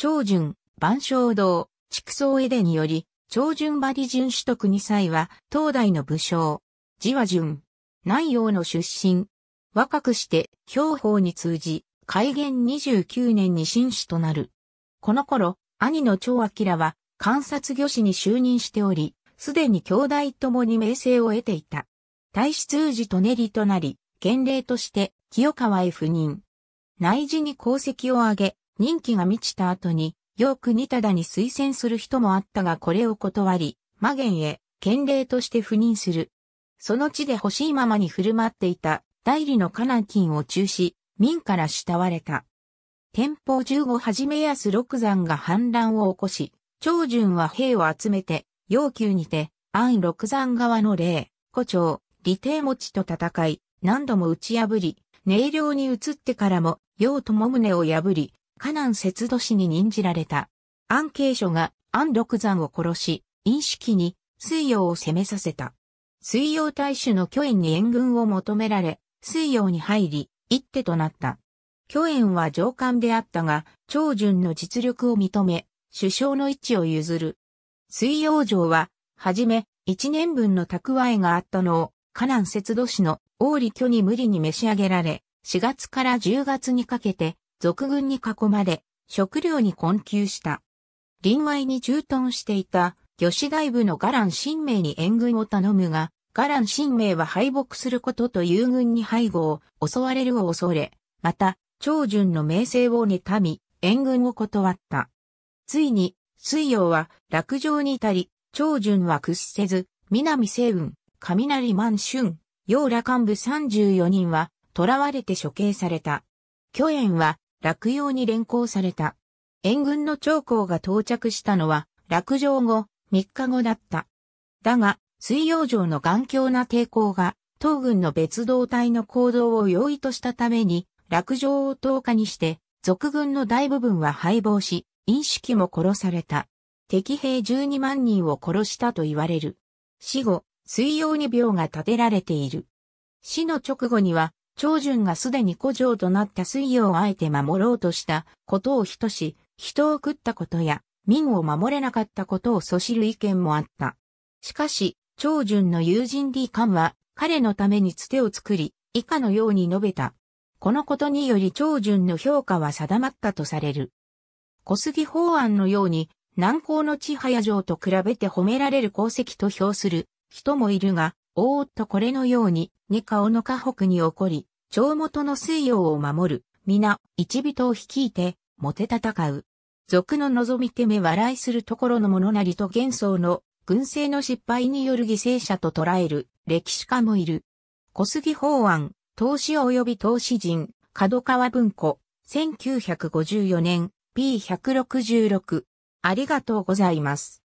長順、万象堂、畜草絵でにより、長順馬利順取得に際は、東大の武将、自和順、南洋の出身。若くして、兵法に通じ、開元29年に新士となる。この頃、兄の長明は、観察御師に就任しており、すでに兄弟ともに名声を得ていた。大使通じとねりとなり、県令として、清川へ赴任。内事に功績を挙げ、任期が満ちた後に、ヨーク・ニタダに推薦する人もあったがこれを断り、マゲンへ、県令として赴任する。その地で欲しいままに振る舞っていた、代理のカナキンを中止、民から慕われた。天保十五はじめ安六山が反乱を起こし、長順は兵を集めて、要求にて、安六山側の霊、古町、李帝持ちと戦い、何度も打ち破り、寧領に移ってからも、楊友宗を破り、河南節度市に任じられた。安慶書が安禄山を殺し、陰式に水曜を攻めさせた。水曜大主の巨縁に援軍を求められ、水曜に入り、一手となった。巨縁は上官であったが、長順の実力を認め、首相の位置を譲る。水曜城は、はじめ、一年分の蓄えがあったのを、河南節度市の王里巨に無理に召し上げられ、4月から10月にかけて、俗軍に囲まれ、食料に困窮した。臨海に駐屯していた、魚師大部のガラン新明に援軍を頼むが、ガラン新明は敗北することと友軍に背後を襲われるを恐れ、また、長順の名声を妬み、援軍を断った。ついに、水曜は落城に至り、長順は屈せず、南西雲、雷満春、洋羅幹部34人は、囚われて処刑された。巨炎は、落葉に連行された。援軍の長江が到着したのは、落城後、3日後だった。だが、水曜城の頑強な抵抗が、東軍の別動隊の行動を容易としたために、落城を10日にして、俗軍の大部分は敗亡し、陰式も殺された。敵兵12万人を殺したと言われる。死後、水曜に病が建てられている。死の直後には、長順がすでに古城となった水曜をあえて守ろうとしたことを人し、人を食ったことや、民を守れなかったことをそしる意見もあった。しかし、長順の友人 D 官は、彼のためにつてを作り、以下のように述べた。このことにより長順の評価は定まったとされる。小杉法案のように、南高の地早城と比べて褒められる功績と評する人もいるが、おーっとこれのように、二顔の河北に起こり、長元の水曜を守る、皆、一人を率いて、もて戦う。俗の望みて目笑いするところのものなりと幻想の、軍政の失敗による犠牲者と捉える、歴史家もいる。小杉法案、投資及び投資人、角川文庫、1954年、P166。ありがとうございます。